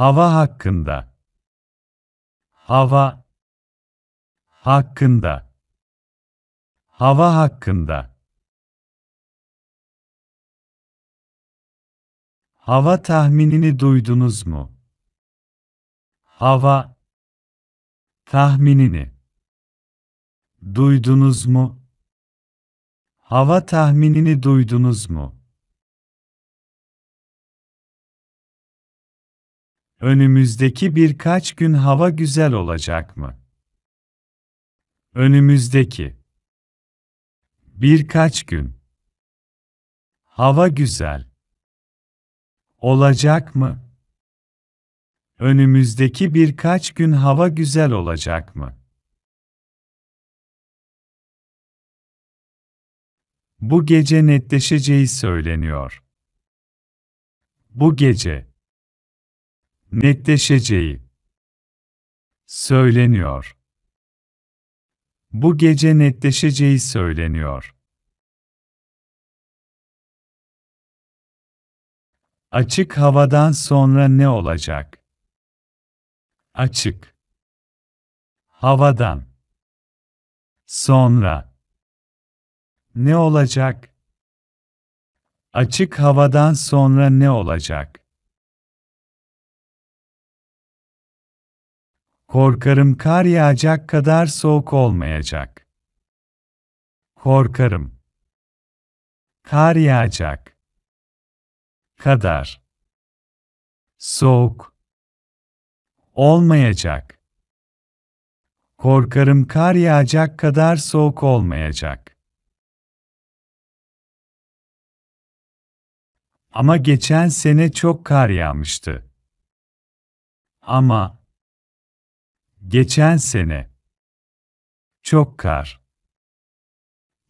Hava hakkında. Hava hakkında. Hava hakkında. Hava tahminini duydunuz mu? Hava tahminini duydunuz mu? Hava tahminini duydunuz mu? Önümüzdeki birkaç gün hava güzel olacak mı? Önümüzdeki birkaç gün hava güzel olacak mı? Önümüzdeki birkaç gün hava güzel olacak mı? Bu gece netleşeceği söyleniyor. Bu gece netleşeceği söyleniyor. Bu gece netleşeceği söyleniyor. Açık havadan sonra ne olacak? Açık havadan sonra ne olacak? Açık havadan sonra ne olacak? Korkarım kar yağacak kadar soğuk olmayacak. Korkarım. Kar yağacak. Kadar. Soğuk. Olmayacak. Korkarım kar yağacak kadar soğuk olmayacak. Ama geçen sene çok kar yağmıştı. Ama Geçen sene. Çok kar.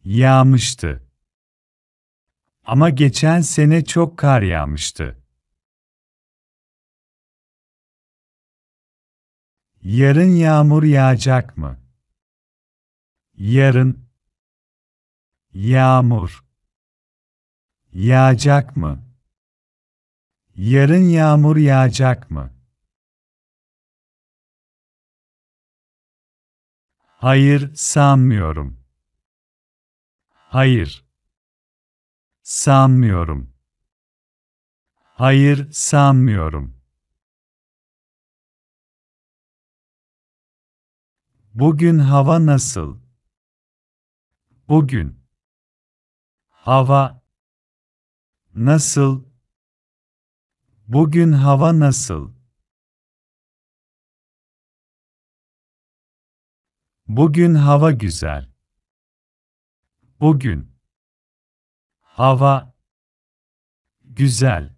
Yağmıştı. Ama geçen sene çok kar yağmıştı. Yarın yağmur yağacak mı? Yarın yağmur yağacak mı? Yarın yağmur yağacak mı? Hayır, sanmıyorum. Hayır. Sanmıyorum. Hayır, sanmıyorum. Bugün hava nasıl? Bugün. Hava nasıl? Bugün hava nasıl? Bugün hava güzel. Bugün hava güzel.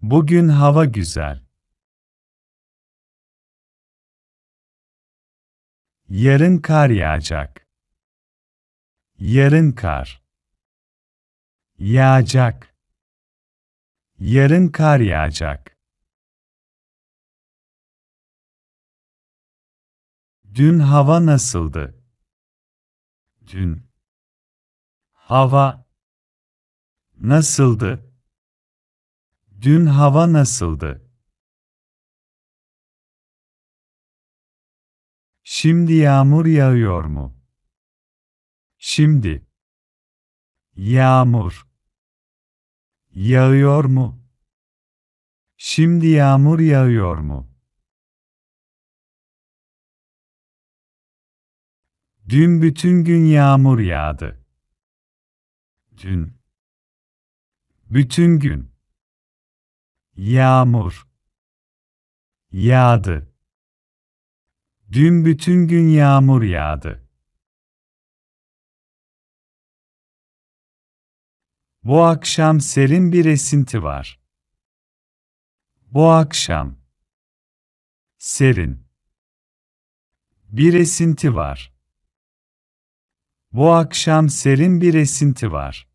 Bugün hava güzel. Yarın kar yağacak. Yarın kar yağacak. Yarın kar yağacak. Dün hava nasıldı? Dün hava nasıldı? Dün hava nasıldı? Şimdi yağmur yağıyor mu? Şimdi yağmur yağıyor mu? Şimdi yağmur yağıyor mu? Dün bütün gün yağmur yağdı. Dün. Bütün gün. Yağmur. Yağdı. Dün bütün gün yağmur yağdı. Bu akşam serin bir esinti var. Bu akşam. Serin. Bir esinti var. Bu akşam serin bir esinti var.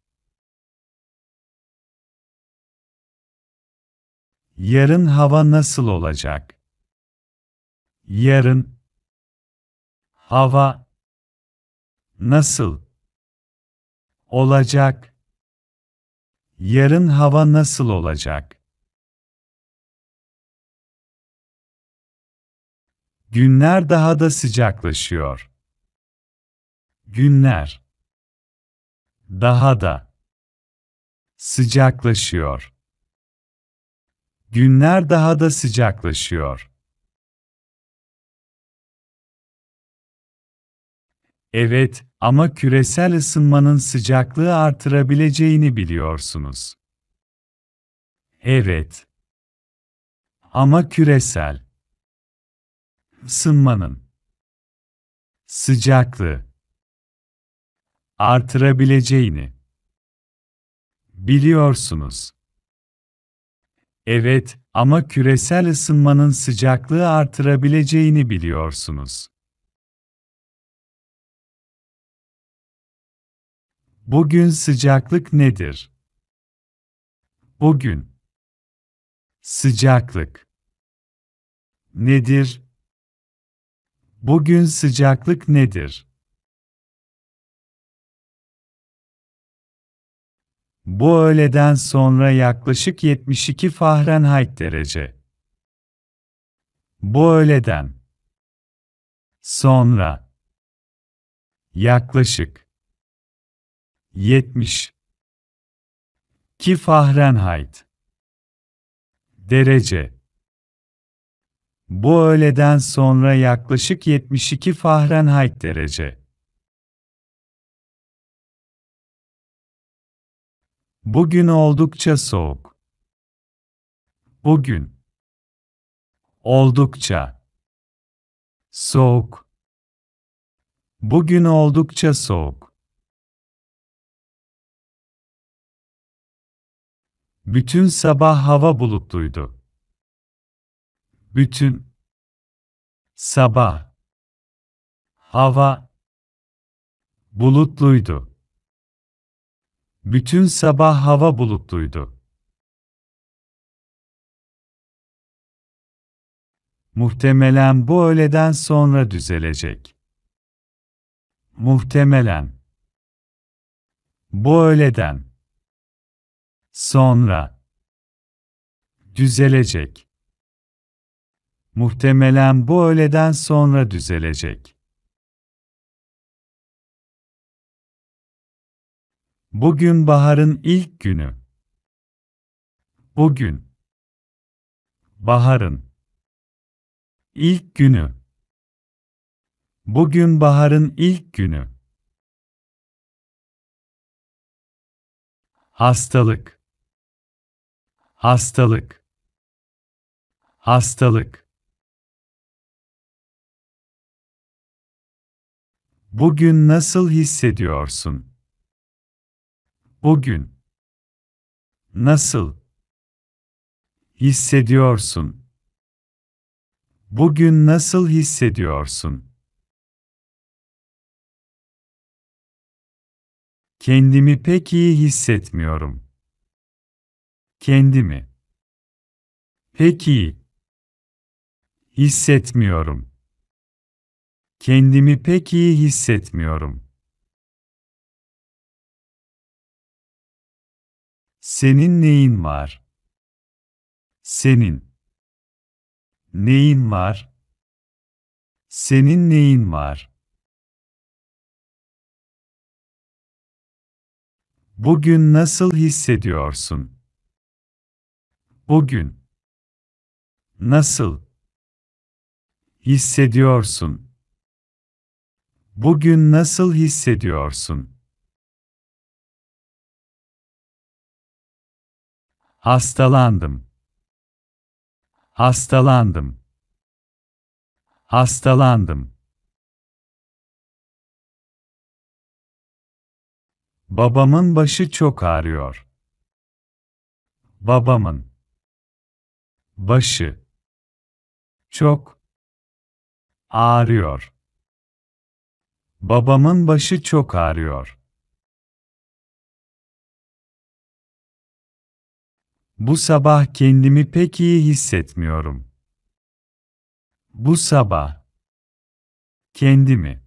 Yarın hava nasıl olacak? Yarın hava nasıl olacak? Yarın hava nasıl olacak? Günler daha da sıcaklaşıyor. Günler daha da sıcaklaşıyor. Günler daha da sıcaklaşıyor. Evet, ama küresel ısınmanın sıcaklığı artırabileceğini biliyorsunuz. Evet. Ama küresel ısınmanın sıcaklığı artırabileceğini biliyorsunuz. Evet, ama küresel ısınmanın sıcaklığı artırabileceğini biliyorsunuz. Bugün sıcaklık nedir? Bugün sıcaklık nedir? Bugün sıcaklık nedir? Bu öğleden sonra yaklaşık 72 Fahrenheit derece. Bu öğleden sonra yaklaşık 70 2 Fahrenheit derece bu öğleden sonra yaklaşık 72 Fahrenheit derece Bugün oldukça soğuk. Bugün oldukça soğuk. Bugün oldukça soğuk. Bütün sabah hava bulutluydu. Bütün sabah hava bulutluydu. Bütün sabah hava bulutluydu. Muhtemelen bu öğleden sonra düzelecek. Muhtemelen. Bu öğleden. Sonra. Düzelecek. Muhtemelen bu öğleden sonra düzelecek. Bugün baharın ilk günü. Bugün. Baharın. ilk günü. Bugün baharın ilk günü. Hastalık. Hastalık. Hastalık. Bugün nasıl hissediyorsun? Bugün nasıl hissediyorsun? Bugün nasıl hissediyorsun? Kendimi pek iyi hissetmiyorum. Kendimi pek iyi hissetmiyorum. Kendimi pek iyi hissetmiyorum. Senin neyin var? Senin. Neyin var? Senin neyin var? Bugün nasıl hissediyorsun? Bugün. Nasıl? Hissediyorsun. Bugün nasıl hissediyorsun? Hastalandım. Hastalandım. Hastalandım. Babamın başı çok ağrıyor. Babamın başı çok ağrıyor. Babamın başı çok ağrıyor. Bu sabah kendimi pek iyi hissetmiyorum. Bu sabah kendimi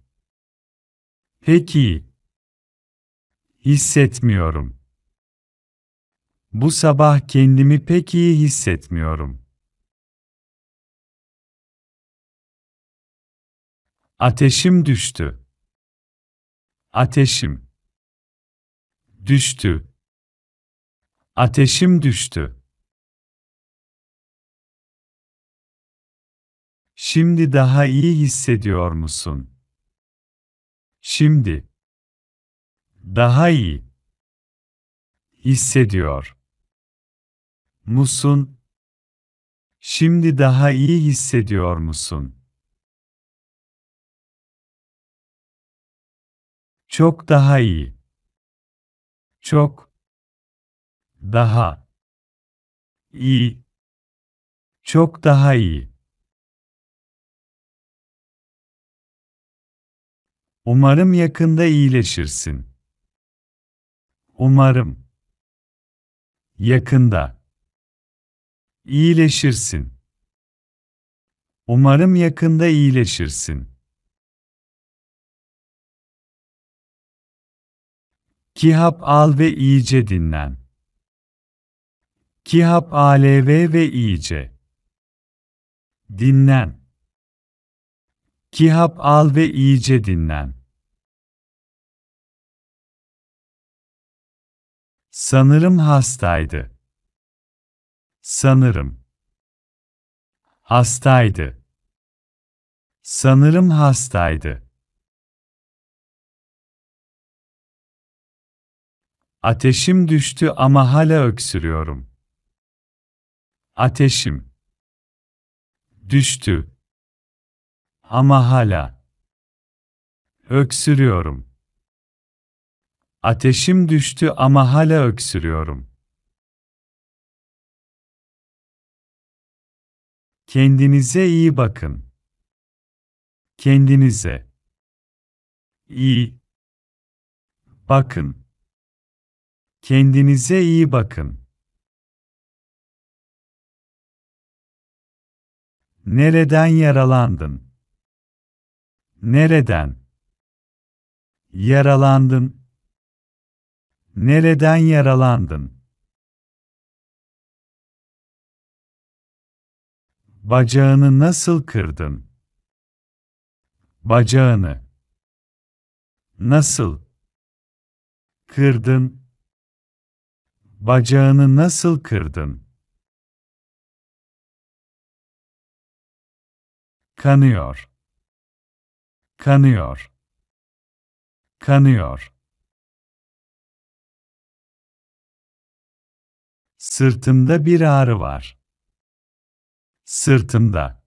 pek iyi hissetmiyorum. Bu sabah kendimi pek iyi hissetmiyorum. Ateşim düştü. Ateşim düştü. Ateşim düştü. Şimdi daha iyi hissediyor musun? Şimdi daha iyi hissediyor musun? Şimdi daha iyi hissediyor musun? Çok daha iyi. Çok daha iyi çok daha iyi Umarım yakında iyileşirsin. Umarım yakında iyileşirsin. Umarım yakında iyileşirsin. Kihap al ve iyice dinlen. Kihab ALV ve iyice. Dinlen. Kihab al ve iyice dinlen. Sanırım hastaydı. Sanırım. Hastaydı. Sanırım hastaydı. Ateşim düştü ama hala öksürüyorum. Ateşim düştü. Ama hala öksürüyorum. Ateşim düştü ama hala öksürüyorum. Kendinize iyi bakın. Kendinize iyi bakın. Kendinize iyi bakın. Nereden yaralandın? Nereden? Yaralandın. Nereden yaralandın? Bacağını nasıl kırdın? Bacağını. Nasıl? Kırdın. Bacağını nasıl kırdın? kanıyor kanıyor kanıyor sırtımda bir ağrı var sırtımda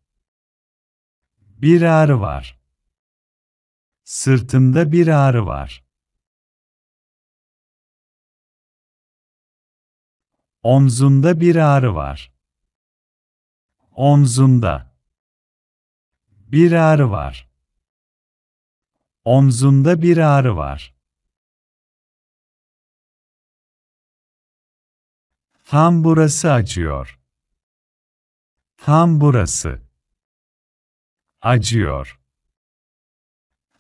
bir ağrı var sırtımda bir ağrı var omzumda bir ağrı var omzumda bir ağrı var. Omzunda bir ağrı var. Tam burası acıyor. Tam burası. Acıyor.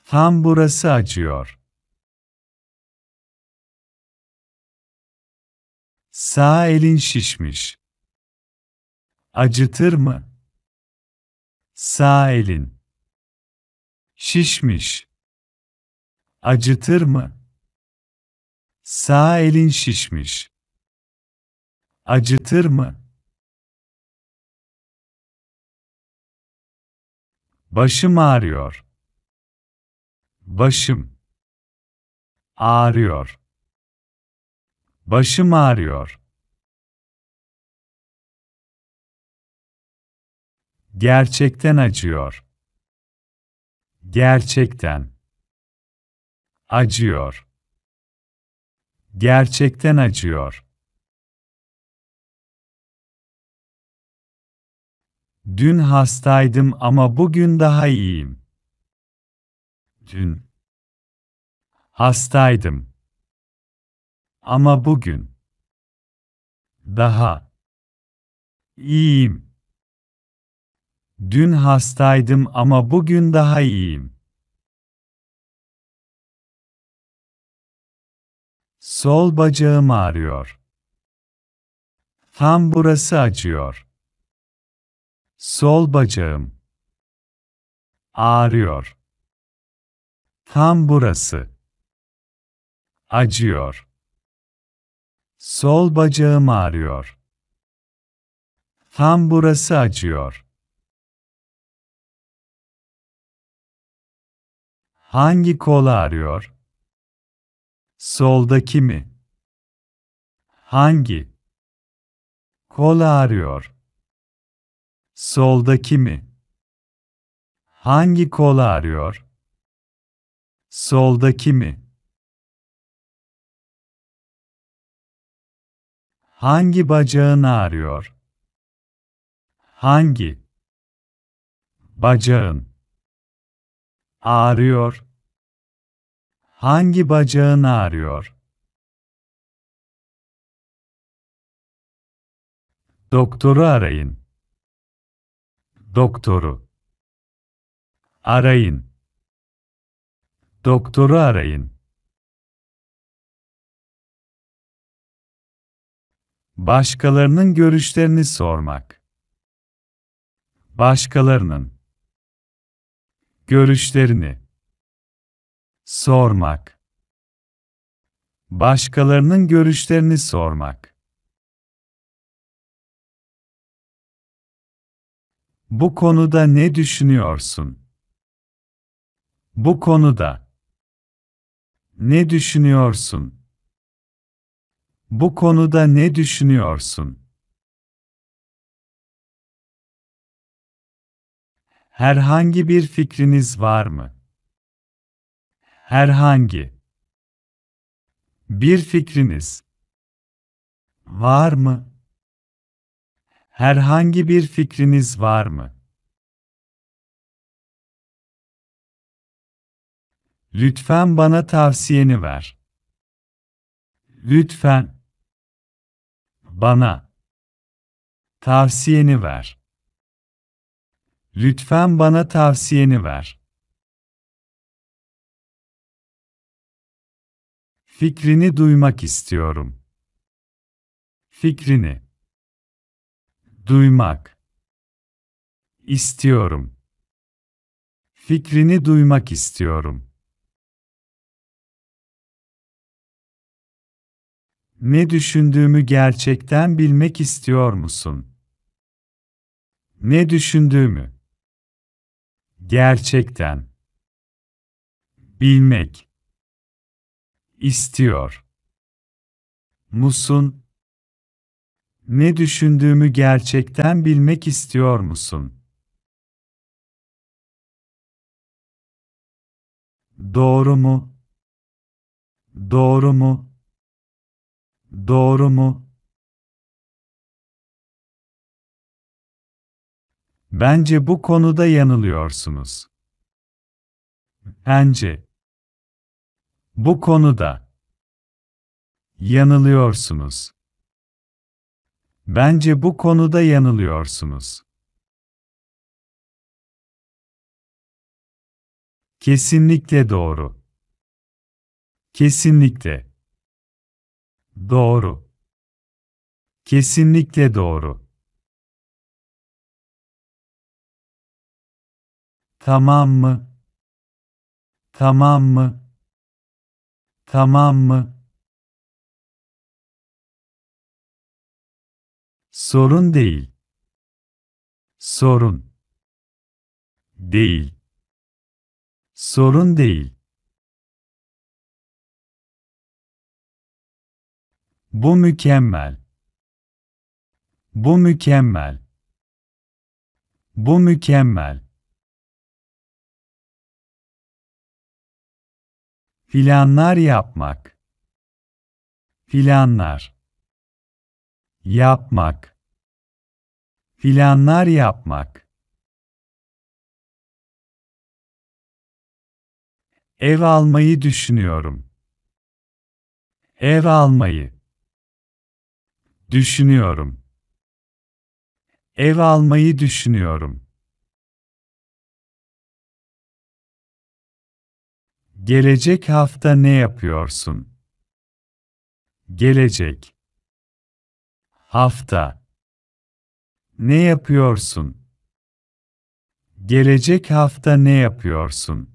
Tam burası acıyor. Sağ elin şişmiş. Acıtır mı? Sağ elin. Şişmiş. Acıtır mı? Sağ elin şişmiş. Acıtır mı? Başım ağrıyor. Başım ağrıyor. Başım ağrıyor. Gerçekten acıyor. Gerçekten. Acıyor. Gerçekten acıyor. Dün hastaydım ama bugün daha iyiyim. Dün hastaydım ama bugün daha iyiyim. Dün hastaydım ama bugün daha iyiyim. Sol bacağım ağrıyor. Tam burası acıyor. Sol bacağım ağrıyor. Tam burası acıyor. Sol bacağım ağrıyor. Tam burası acıyor. Hangi kol ağrıyor? Soldaki mi? Hangi? kol ağrıyor? Soldaki mi? Hangi kol ağrıyor? Soldaki mi? Hangi bacağın ağrıyor? Hangi? Bacağın ağrıyor? Hangi bacağın ağrıyor? Doktoru arayın. Doktoru. Arayın. Doktoru arayın. Başkalarının görüşlerini sormak. Başkalarının görüşlerini sormak başkalarının görüşlerini sormak Bu konuda ne düşünüyorsun? Bu konuda ne düşünüyorsun? Bu konuda ne düşünüyorsun? Herhangi bir fikriniz var mı? Herhangi bir fikriniz var mı? Herhangi bir fikriniz var mı? Lütfen bana tavsiyeni ver. Lütfen bana tavsiyeni ver. Lütfen bana tavsiyeni ver. Fikrini duymak istiyorum. Fikrini duymak istiyorum. Fikrini duymak istiyorum. Ne düşündüğümü gerçekten bilmek istiyor musun? Ne düşündüğümü gerçekten bilmek istiyor musun? Ne düşündüğümü gerçekten bilmek istiyor musun? Doğru mu? Doğru mu? Doğru mu? Bence bu konuda yanılıyorsunuz. Bence bu konuda yanılıyorsunuz. Bence bu konuda yanılıyorsunuz. Kesinlikle doğru. Kesinlikle. Doğru. Kesinlikle doğru. Tamam mı? Tamam mı? Tamam mı? Sorun değil. Sorun. Değil. Sorun değil. Bu mükemmel. Bu mükemmel. Bu mükemmel. Filanlar yapmak. Filanlar. Yapmak. Filanlar yapmak. Ev almayı düşünüyorum. Ev almayı. Düşünüyorum. Ev almayı düşünüyorum. Gelecek hafta ne yapıyorsun? Gelecek hafta ne yapıyorsun? Gelecek hafta ne yapıyorsun?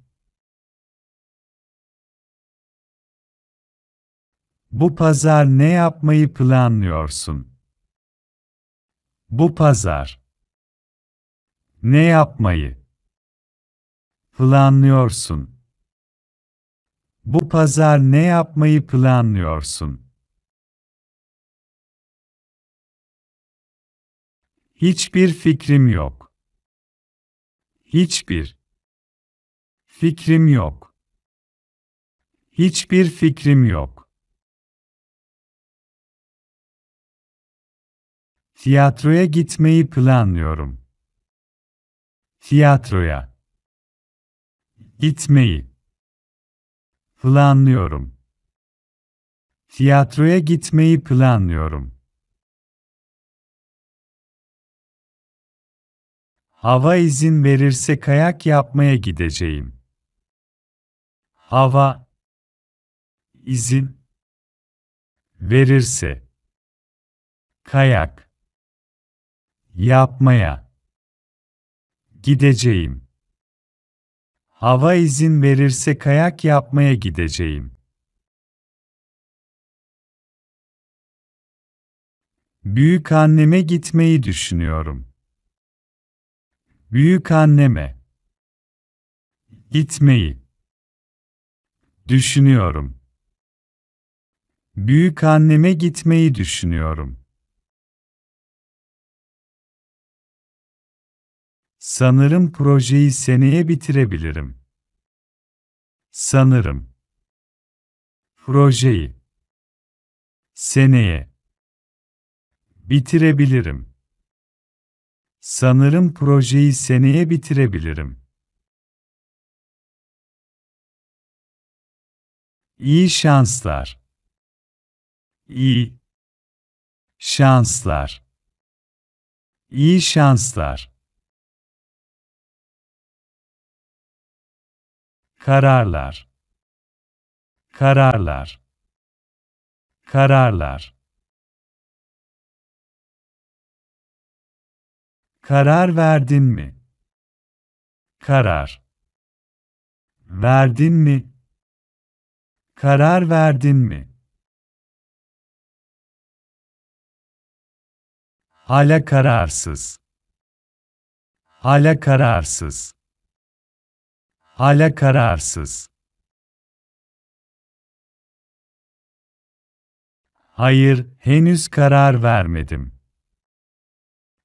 Bu pazar ne yapmayı planlıyorsun? Bu pazar ne yapmayı planlıyorsun? Bu pazar ne yapmayı planlıyorsun? Hiçbir fikrim yok. Hiçbir fikrim yok. Hiçbir fikrim yok. Tiyatroya gitmeyi planlıyorum. Tiyatroya gitmeyi Planlıyorum. Tiyatroya gitmeyi planlıyorum. Hava izin verirse kayak yapmaya gideceğim. Hava izin verirse kayak yapmaya gideceğim. Hava izin verirse kayak yapmaya gideceğim. Büyük anneme gitmeyi düşünüyorum. Büyük anneme gitmeyi düşünüyorum. Büyük anneme gitmeyi düşünüyorum. Sanırım projeyi seneye bitirebilirim. Sanırım. Projeyi. Seneye. Bitirebilirim. Sanırım projeyi seneye bitirebilirim. İyi şanslar. İyi şanslar. İyi şanslar. kararlar kararlar kararlar karar verdin mi karar verdin mi karar verdin mi hala kararsız hala kararsız Hala kararsız. Hayır, henüz karar vermedim.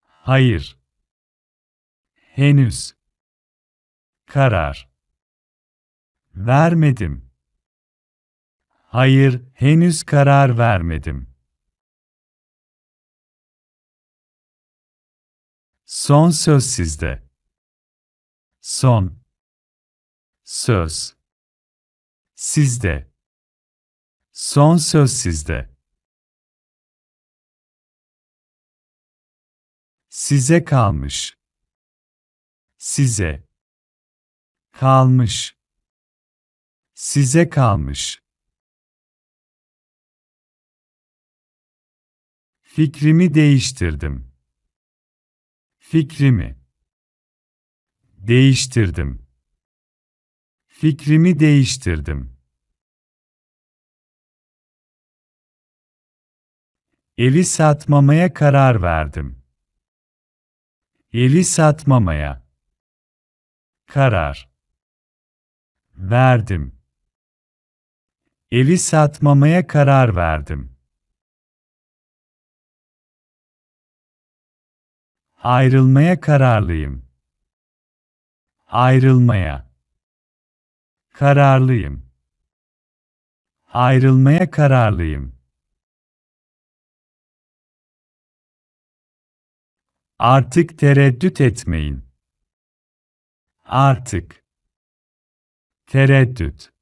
Hayır. Henüz. Karar. Vermedim. Hayır, henüz karar vermedim. Son söz sizde. Son. Söz. Sizde. Son söz sizde. Size kalmış. Size. Kalmış. Size kalmış. Fikrimi değiştirdim. Fikrimi değiştirdim. Fikrimi değiştirdim. Evi satmamaya karar verdim. Evi satmamaya karar verdim. Evi satmamaya karar verdim. Ayrılmaya kararlıyım. Ayrılmaya Kararlıyım. Ayrılmaya kararlıyım. Artık tereddüt etmeyin. Artık. Tereddüt.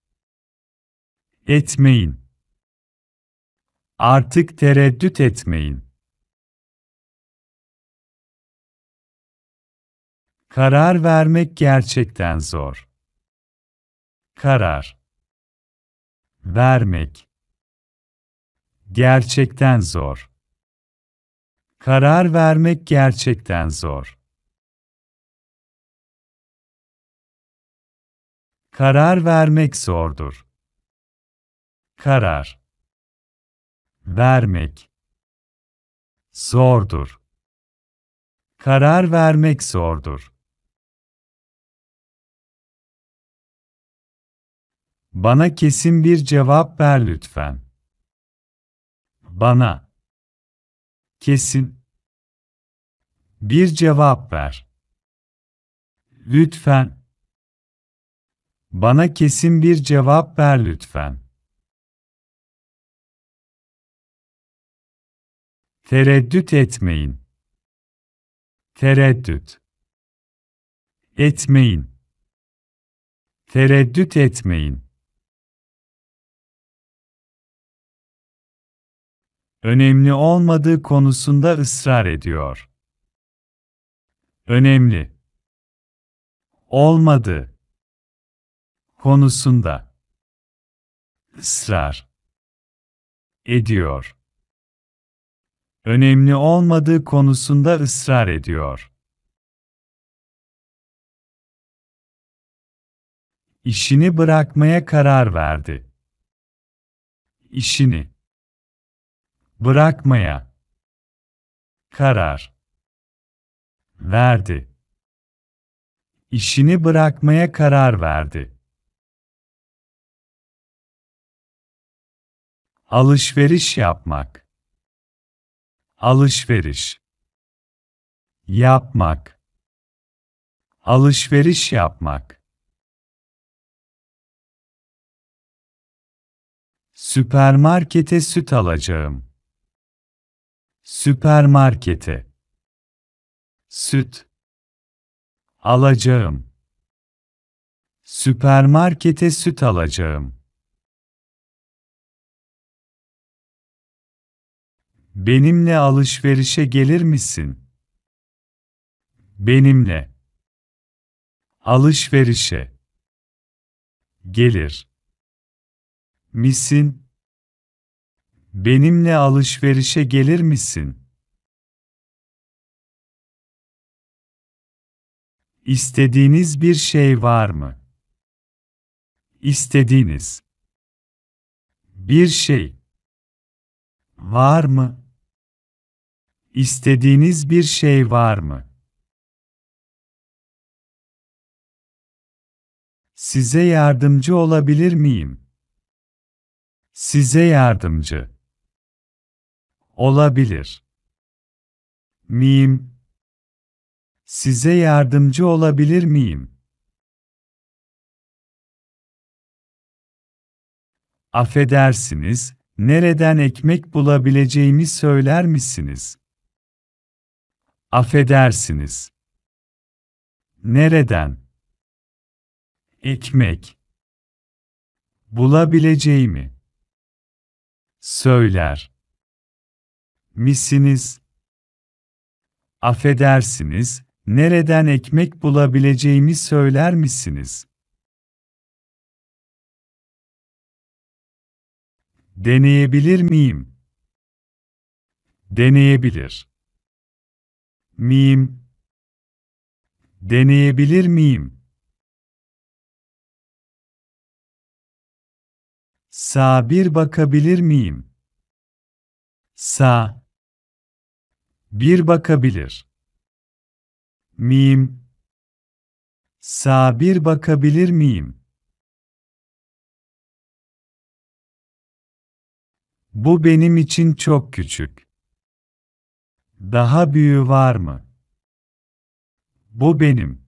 Etmeyin. Artık tereddüt etmeyin. Karar vermek gerçekten zor karar vermek gerçekten zor. Karar vermek gerçekten zor. Karar vermek zordur. Karar vermek zordur. Karar vermek zordur. Bana kesin bir cevap ver lütfen. Bana. Kesin. Bir cevap ver. Lütfen. Bana kesin bir cevap ver lütfen. Tereddüt etmeyin. Tereddüt. Etmeyin. Tereddüt etmeyin. önemli olmadığı konusunda ısrar ediyor. Önemli olmadı konusunda ısrar ediyor. Önemli olmadığı konusunda ısrar ediyor. İşini bırakmaya karar verdi. İşini bırakmaya karar verdi. İşini bırakmaya karar verdi. Alışveriş yapmak alışveriş yapmak alışveriş yapmak Süpermarkete süt alacağım süpermarkete süt alacağım süpermarkete süt alacağım benimle alışverişe gelir misin benimle alışverişe gelir misin Benimle alışverişe gelir misin? İstediğiniz bir şey var mı? İstediğiniz bir şey var mı? İstediğiniz bir şey var mı? Size yardımcı olabilir miyim? Size yardımcı olabilir. Miyim? Size yardımcı olabilir miyim? Affedersiniz, nereden ekmek bulabileceğimi söyler misiniz? Affedersiniz. Nereden? Ekmek. Bulabileceğimi. Söyler misiniz? Affedersiniz, nereden ekmek bulabileceğimi söyler misiniz? Deneyebilir miyim? Deneyebilir. Miyim? Deneyebilir miyim? Sağ bir bakabilir miyim? Sağ bir bakabilir. miyim? Sağ bir bakabilir miyim? Bu benim için çok küçük. Daha büyüğü var mı? Bu benim.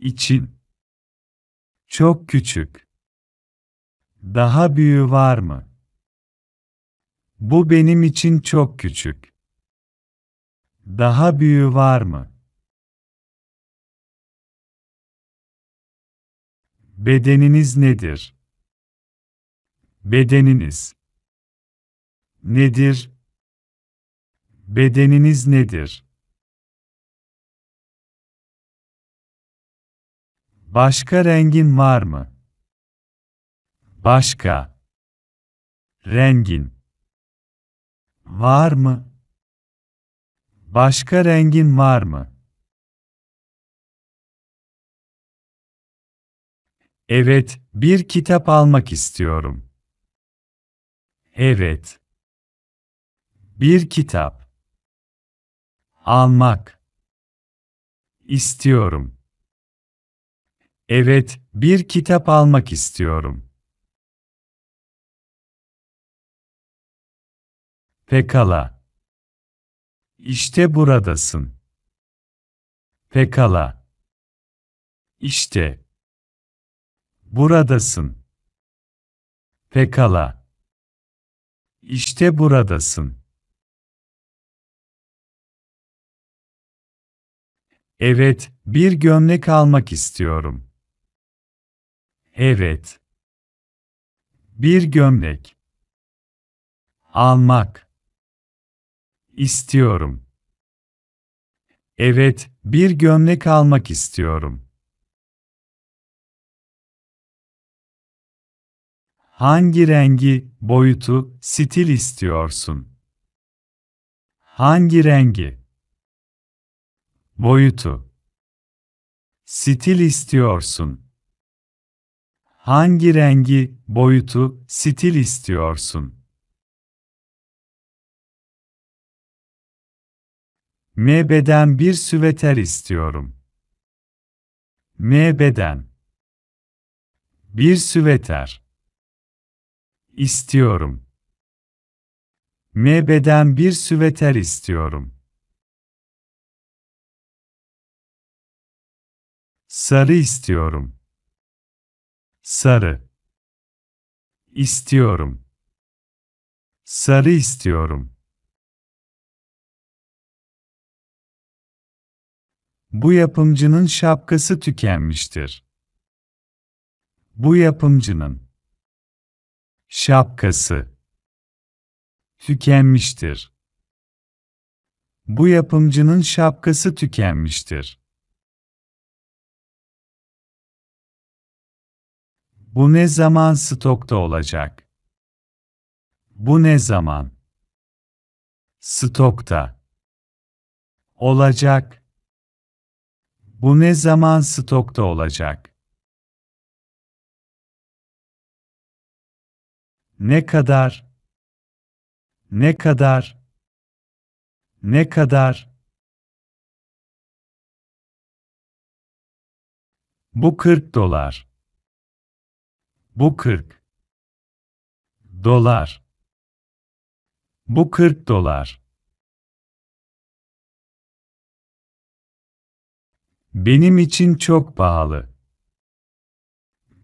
için Çok küçük. Daha büyüğü var mı? Bu benim için çok küçük. Daha büyüğü var mı? Bedeniniz nedir? Bedeniniz nedir? Bedeniniz nedir? Başka rengin var mı? Başka rengin var mı? Başka rengin var mı? Evet, bir kitap almak istiyorum. Evet. Bir kitap. Almak. İstiyorum. Evet, bir kitap almak istiyorum. Pekala. İşte buradasın. Pekala. İşte. Buradasın. Pekala. İşte buradasın. Evet, bir gömlek almak istiyorum. Evet. Bir gömlek. Almak istiyorum. Evet, bir gömlek almak istiyorum. Hangi rengi, boyutu, stil istiyorsun? Hangi rengi? Boyutu. Stil istiyorsun. Hangi rengi, boyutu, stil istiyorsun? MB'den bir süveter istiyorum. MB'den bir süveter istiyorum. MB'den bir süveter istiyorum. Sarı istiyorum. Sarı istiyorum. Sarı istiyorum. Bu yapımcının şapkası tükenmiştir. Bu yapımcının şapkası tükenmiştir. Bu yapımcının şapkası tükenmiştir. Bu ne zaman stokta olacak? Bu ne zaman? Stokta olacak. Bu ne zaman stokta olacak? Ne kadar? Ne kadar? Ne kadar? Bu 40 dolar. Bu 40 dolar. Bu 40 dolar. Benim için çok pahalı.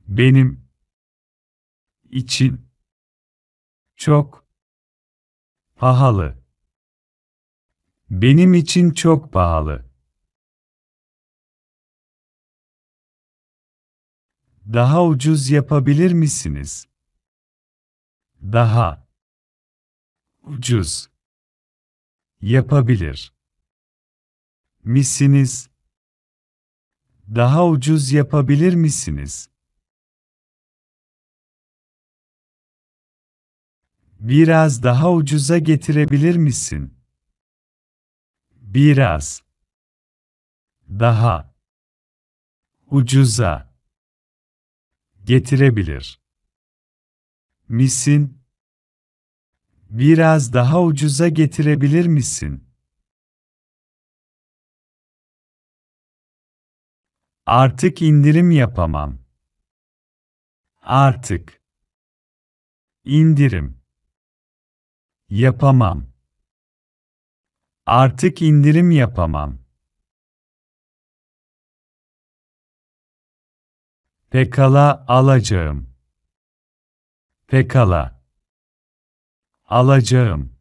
Benim için çok pahalı. Benim için çok pahalı. Daha ucuz yapabilir misiniz? Daha ucuz yapabilir misiniz? Daha ucuz yapabilir misiniz? Biraz daha ucuza getirebilir misin? Biraz. Daha. Ucuza. Getirebilir. Misin? Biraz daha ucuza getirebilir misin? Artık indirim yapamam. Artık. indirim Yapamam. Artık indirim yapamam. Pekala alacağım. Pekala. Alacağım.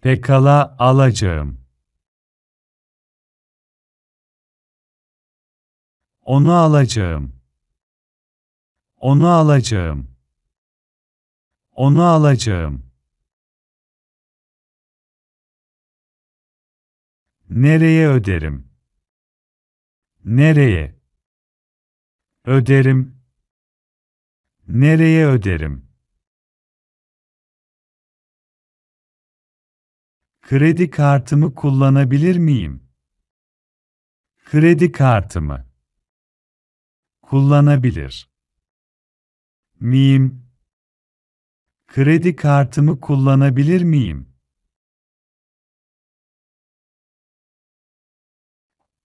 Pekala alacağım. Onu alacağım. Onu alacağım. Onu alacağım. Nereye öderim? Nereye? Öderim. Nereye öderim? Kredi kartımı kullanabilir miyim? Kredi kartımı kullanabilir miyim? Kredi kartımı kullanabilir miyim?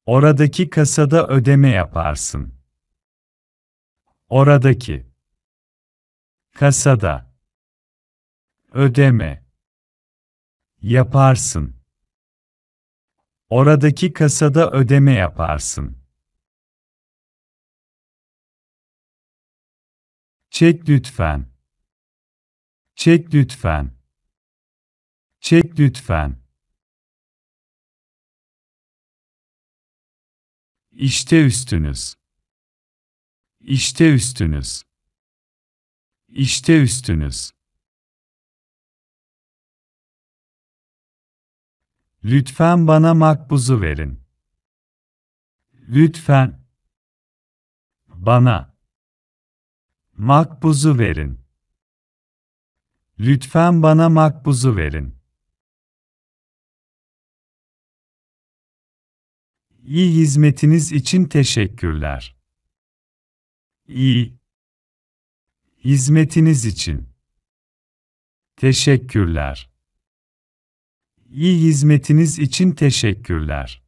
Oradaki kasada ödeme yaparsın. Oradaki kasada ödeme yaparsın. Oradaki kasada ödeme yaparsın. Çek lütfen. Çek lütfen. Çek lütfen. İşte üstünüz. İşte üstünüz. İşte üstünüz. Lütfen bana makbuzu verin. Lütfen bana Makbuzu verin. Lütfen bana makbuzu verin. İyi hizmetiniz için teşekkürler. İyi hizmetiniz için teşekkürler. İyi hizmetiniz için teşekkürler.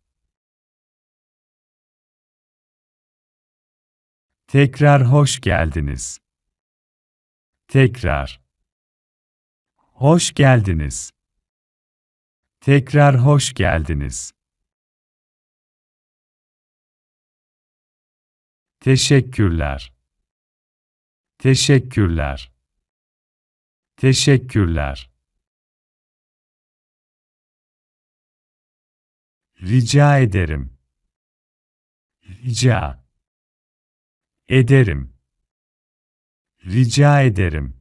Tekrar hoş geldiniz. Tekrar. Hoş geldiniz. Tekrar hoş geldiniz. Teşekkürler. Teşekkürler. Teşekkürler. Rica ederim. Rica ederim. Rica ederim.